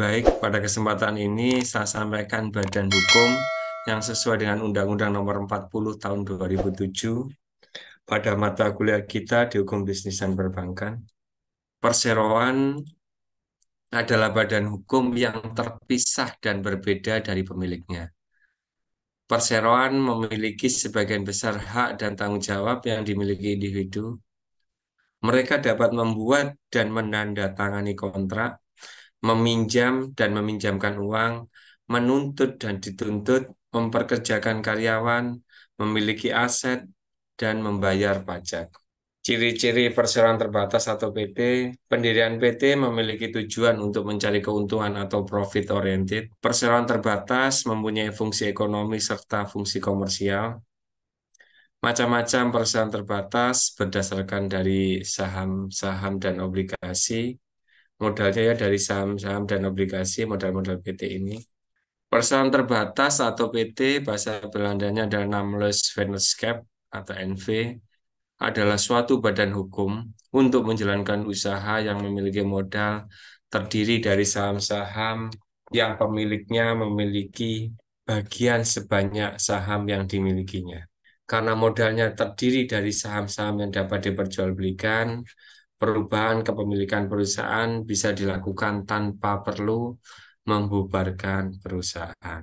baik, pada kesempatan ini saya sampaikan badan hukum yang sesuai dengan Undang-Undang Nomor 40 Tahun 2007 pada mata kuliah kita di Hukum Bisnis dan Perbankan. Perseroan adalah badan hukum yang terpisah dan berbeda dari pemiliknya. Perseroan memiliki sebagian besar hak dan tanggung jawab yang dimiliki individu. Mereka dapat membuat dan menandatangani kontrak, meminjam dan meminjamkan uang, menuntut dan dituntut, memperkerjakan karyawan, memiliki aset, dan membayar pajak. Ciri-ciri perseroan terbatas atau PT, pendirian PT memiliki tujuan untuk mencari keuntungan atau profit oriented. Perseroan terbatas mempunyai fungsi ekonomi serta fungsi komersial. Macam-macam perseroan terbatas berdasarkan dari saham-saham dan obligasi modalnya ya dari saham-saham dan obligasi modal-modal PT ini. Perusahaan terbatas atau PT, bahasa Belandanya adalah Namlos Vennootskap atau NV, adalah suatu badan hukum untuk menjalankan usaha yang memiliki modal terdiri dari saham-saham yang pemiliknya memiliki bagian sebanyak saham yang dimilikinya. Karena modalnya terdiri dari saham-saham yang dapat diperjualbelikan, perubahan kepemilikan perusahaan bisa dilakukan tanpa perlu membubarkan perusahaan.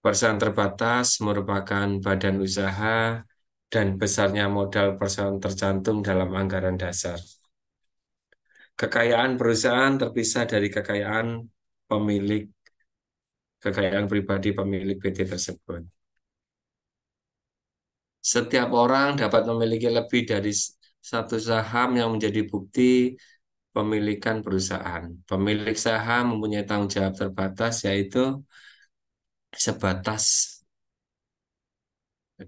Perusahaan terbatas merupakan badan usaha dan besarnya modal perusahaan tercantum dalam anggaran dasar. Kekayaan perusahaan terpisah dari kekayaan pemilik kekayaan pribadi pemilik PT tersebut. Setiap orang dapat memiliki lebih dari satu saham yang menjadi bukti pemilikan perusahaan. Pemilik saham mempunyai tanggung jawab terbatas yaitu sebatas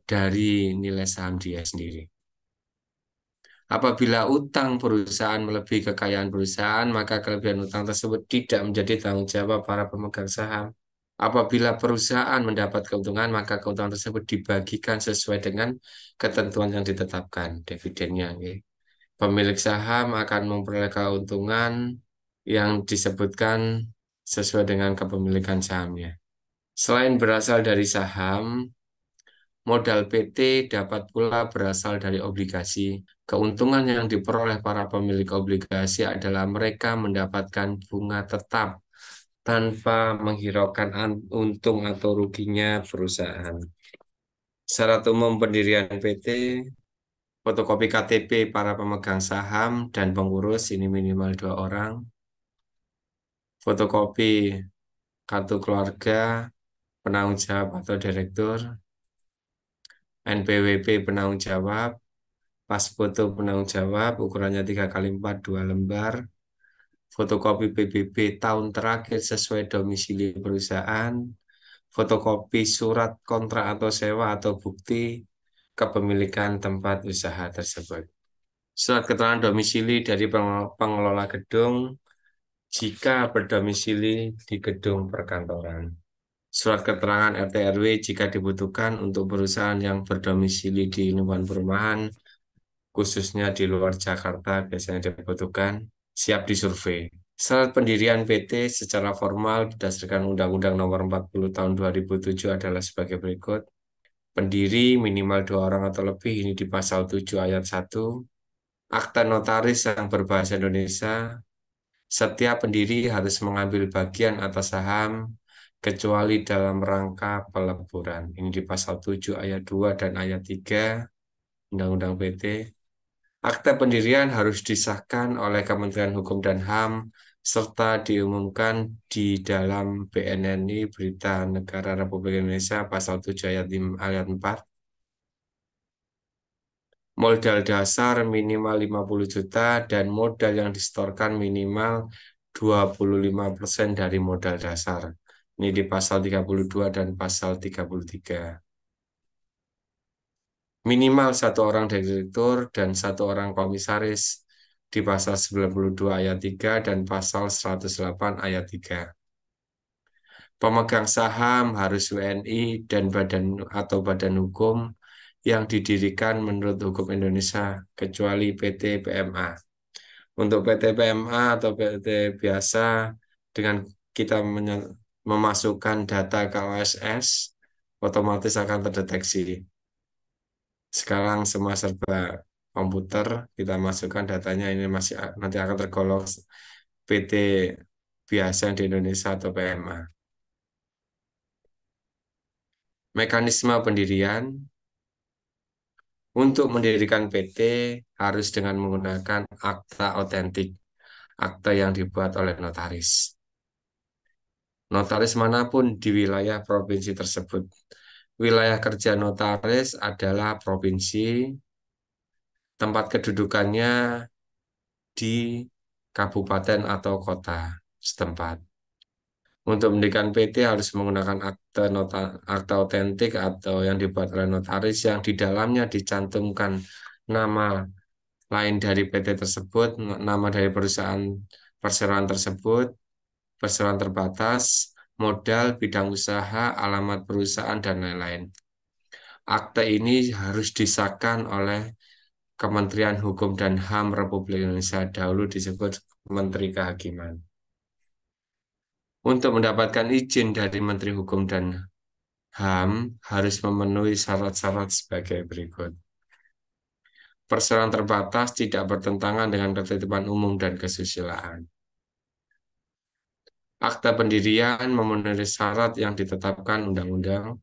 dari nilai saham dia sendiri. Apabila utang perusahaan melebihi kekayaan perusahaan, maka kelebihan utang tersebut tidak menjadi tanggung jawab para pemegang saham. Apabila perusahaan mendapat keuntungan, maka keuntungan tersebut dibagikan sesuai dengan ketentuan yang ditetapkan, dividennya. Okay. Pemilik saham akan memperoleh keuntungan yang disebutkan sesuai dengan kepemilikan sahamnya. Selain berasal dari saham, modal PT dapat pula berasal dari obligasi. Keuntungan yang diperoleh para pemilik obligasi adalah mereka mendapatkan bunga tetap tanpa menghiraukan untung atau ruginya perusahaan. Syarat umum pendirian PT, fotokopi KTP para pemegang saham dan pengurus ini minimal dua orang, fotokopi kartu keluarga, penanggung jawab atau direktur, NPWP penanggung jawab, pas foto penanggung jawab ukurannya 3 x 4 2 lembar, fotokopi PBB tahun terakhir sesuai domisili perusahaan, fotokopi surat kontrak atau sewa atau bukti kepemilikan tempat usaha tersebut. Surat keterangan domisili dari pengelola gedung jika berdomisili di gedung perkantoran. Surat keterangan RT RW jika dibutuhkan untuk perusahaan yang berdomisili di lingkungan perumahan, khususnya di luar Jakarta biasanya dibutuhkan siap disurvei. Syarat pendirian PT secara formal berdasarkan Undang-Undang Nomor 40 Tahun 2007 adalah sebagai berikut. Pendiri minimal dua orang atau lebih ini di pasal 7 ayat 1. Akta notaris yang berbahasa Indonesia. Setiap pendiri harus mengambil bagian atas saham kecuali dalam rangka peleburan. Ini di pasal 7 ayat 2 dan ayat 3 Undang-Undang PT Akta pendirian harus disahkan oleh Kementerian Hukum dan HAM serta diumumkan di dalam BNNI Berita Negara Republik Indonesia pasal 7 ayat 5, ayat 4. Modal dasar minimal 50 juta dan modal yang disetorkan minimal 25% dari modal dasar. Ini di pasal 32 dan pasal 33 minimal satu orang direktur dan satu orang komisaris di pasal 92 ayat 3 dan pasal 108 ayat 3. Pemegang saham harus WNI dan badan atau badan hukum yang didirikan menurut hukum Indonesia kecuali PT PMA. Untuk PT PMA atau PT biasa dengan kita memasukkan data ke otomatis akan terdeteksi sekarang semua serba komputer kita masukkan datanya ini masih nanti akan tergolong PT biasa di Indonesia atau PMA mekanisme pendirian untuk mendirikan PT harus dengan menggunakan akta otentik akta yang dibuat oleh notaris notaris manapun di wilayah provinsi tersebut wilayah kerja notaris adalah provinsi, tempat kedudukannya di kabupaten atau kota setempat. Untuk mendirikan PT harus menggunakan akte nota, akta otentik atau yang dibuat oleh notaris yang di dalamnya dicantumkan nama lain dari PT tersebut, nama dari perusahaan perseroan tersebut, perseroan terbatas, modal, bidang usaha, alamat perusahaan, dan lain-lain. Akte ini harus disahkan oleh Kementerian Hukum dan HAM Republik Indonesia dahulu disebut Menteri Kehakiman. Untuk mendapatkan izin dari Menteri Hukum dan HAM harus memenuhi syarat-syarat sebagai berikut. Persoalan terbatas tidak bertentangan dengan ketertiban umum dan kesusilaan akta pendirian memenuhi syarat yang ditetapkan undang-undang.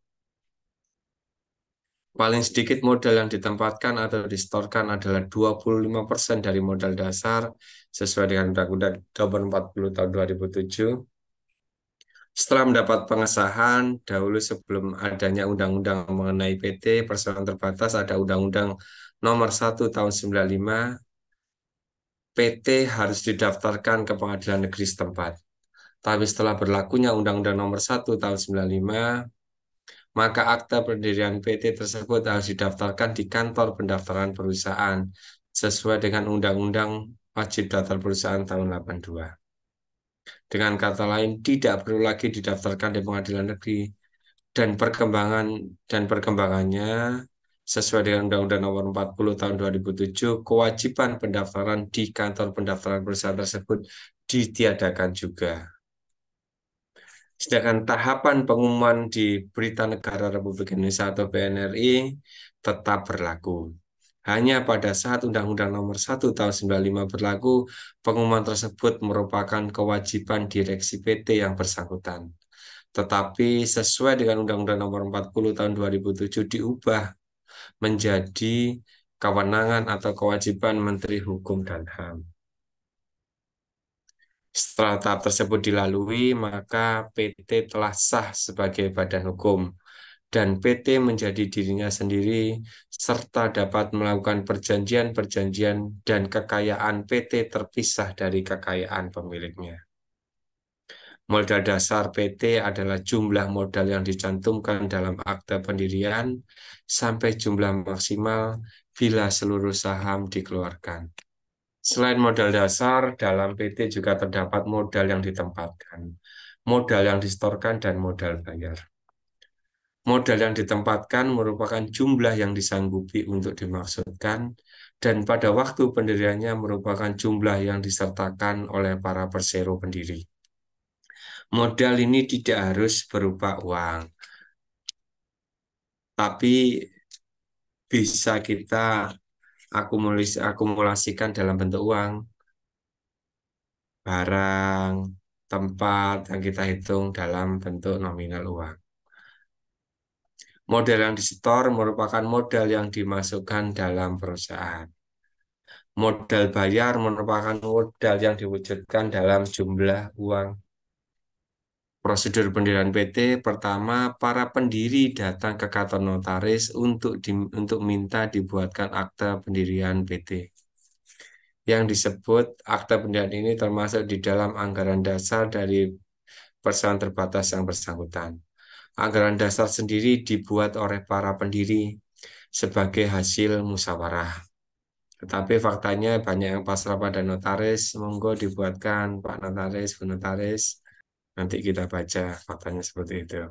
Paling sedikit modal yang ditempatkan atau distorkan adalah 25% dari modal dasar sesuai dengan Undang-Undang Nomor 40 Tahun 2007. Setelah mendapat pengesahan, dahulu sebelum adanya undang-undang mengenai PT Persoalan Terbatas ada Undang-Undang Nomor 1 Tahun 95 PT harus didaftarkan ke pengadilan negeri setempat. Tapi setelah berlakunya Undang-Undang Nomor 1 Tahun 95, maka akta pendirian PT tersebut harus didaftarkan di kantor pendaftaran perusahaan sesuai dengan Undang-Undang Wajib Daftar Perusahaan Tahun 82. Dengan kata lain, tidak perlu lagi didaftarkan di pengadilan negeri dan perkembangan dan perkembangannya sesuai dengan Undang-Undang Nomor 40 Tahun 2007, kewajiban pendaftaran di kantor pendaftaran perusahaan tersebut ditiadakan juga. Sedangkan tahapan pengumuman di Berita Negara Republik Indonesia atau BNRI tetap berlaku. Hanya pada saat Undang-Undang Nomor 1 Tahun 95 berlaku, pengumuman tersebut merupakan kewajiban direksi PT yang bersangkutan. Tetapi sesuai dengan Undang-Undang Nomor 40 Tahun 2007 diubah menjadi kewenangan atau kewajiban Menteri Hukum dan HAM strata tersebut dilalui, maka PT telah sah sebagai badan hukum dan PT menjadi dirinya sendiri serta dapat melakukan perjanjian-perjanjian dan kekayaan PT terpisah dari kekayaan pemiliknya. Modal dasar PT adalah jumlah modal yang dicantumkan dalam akte pendirian sampai jumlah maksimal bila seluruh saham dikeluarkan. Selain modal dasar, dalam PT juga terdapat modal yang ditempatkan, modal yang disetorkan, dan modal bayar. Modal yang ditempatkan merupakan jumlah yang disanggupi untuk dimaksudkan, dan pada waktu pendiriannya merupakan jumlah yang disertakan oleh para persero pendiri. Modal ini tidak harus berupa uang, tapi bisa kita akumulis akumulasikan dalam bentuk uang, barang, tempat yang kita hitung dalam bentuk nominal uang. Modal yang disetor merupakan modal yang dimasukkan dalam perusahaan. Modal bayar merupakan modal yang diwujudkan dalam jumlah uang Prosedur pendirian PT pertama para pendiri datang ke kantor notaris untuk di, untuk minta dibuatkan akta pendirian PT. Yang disebut akta pendirian ini termasuk di dalam anggaran dasar dari persoalan terbatas yang bersangkutan. Anggaran dasar sendiri dibuat oleh para pendiri sebagai hasil musyawarah. Tetapi faktanya banyak yang pasrah pada notaris, monggo dibuatkan Pak Notaris, Bu Notaris, Nanti kita baca faktanya seperti itu.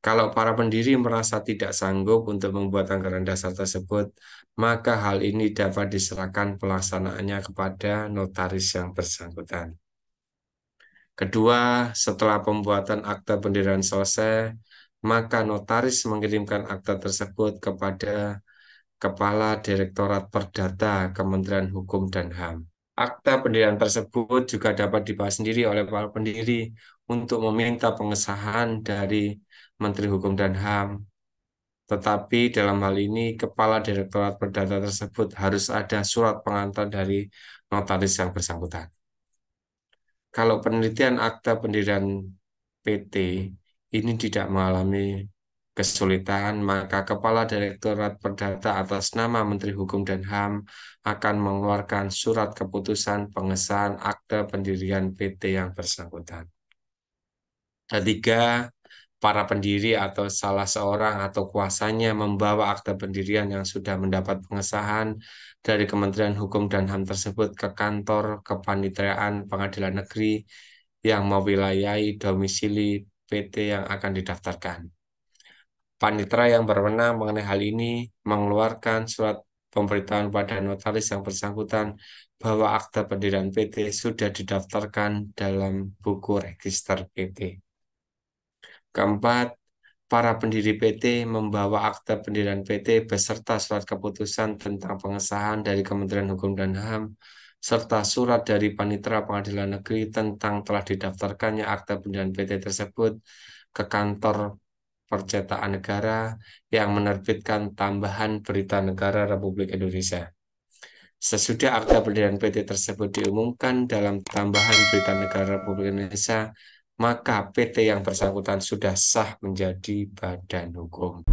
Kalau para pendiri merasa tidak sanggup untuk membuat anggaran dasar tersebut, maka hal ini dapat diserahkan pelaksanaannya kepada notaris yang bersangkutan. Kedua, setelah pembuatan akta pendirian selesai, maka notaris mengirimkan akta tersebut kepada Kepala Direktorat Perdata Kementerian Hukum dan HAM Akta pendirian tersebut juga dapat dibahas sendiri oleh para pendiri untuk meminta pengesahan dari Menteri Hukum dan HAM. Tetapi dalam hal ini, Kepala Direktorat Perdata tersebut harus ada surat pengantar dari notaris yang bersangkutan. Kalau penelitian akta pendirian PT ini tidak mengalami kesulitan, maka Kepala Direktorat Perdata atas nama Menteri Hukum dan HAM akan mengeluarkan surat keputusan pengesahan akte pendirian PT yang bersangkutan. Ketiga, para pendiri atau salah seorang atau kuasanya membawa akte pendirian yang sudah mendapat pengesahan dari Kementerian Hukum dan HAM tersebut ke kantor kepanitiaan pengadilan negeri yang mewilayai domisili PT yang akan didaftarkan. Panitra yang berwenang mengenai hal ini mengeluarkan surat pemberitahuan pada notaris yang bersangkutan bahwa akta pendirian PT sudah didaftarkan dalam buku register PT. Keempat, para pendiri PT membawa akta pendirian PT beserta surat keputusan tentang pengesahan dari Kementerian Hukum dan HAM serta surat dari panitra Pengadilan Negeri tentang telah didaftarkannya akta pendirian PT tersebut ke kantor Percetakan Negara yang menerbitkan tambahan berita negara Republik Indonesia. Sesudah akta pendirian PT tersebut diumumkan dalam tambahan berita negara Republik Indonesia, maka PT yang bersangkutan sudah sah menjadi badan hukum.